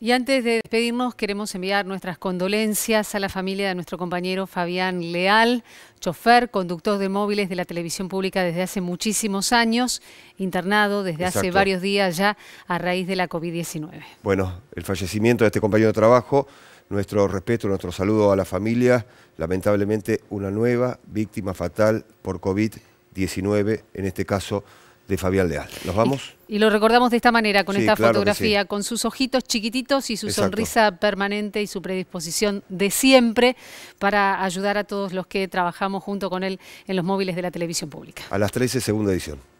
Y antes de despedirnos, queremos enviar nuestras condolencias a la familia de nuestro compañero Fabián Leal, chofer, conductor de móviles de la televisión pública desde hace muchísimos años, internado desde hace varios días ya a raíz de la COVID-19. Bueno, el fallecimiento de este compañero de trabajo, nuestro respeto, nuestro saludo a la familia, lamentablemente una nueva víctima fatal por COVID-19, en este caso de Fabián Leal. ¿Nos vamos? Y, lo recordamos de esta manera, con esta fotografía, con sus ojitos chiquititos y su sonrisa permanente y su predisposición de siempre para ayudar a todos los que trabajamos junto con él en los móviles de la televisión pública. A las 13, segunda edición.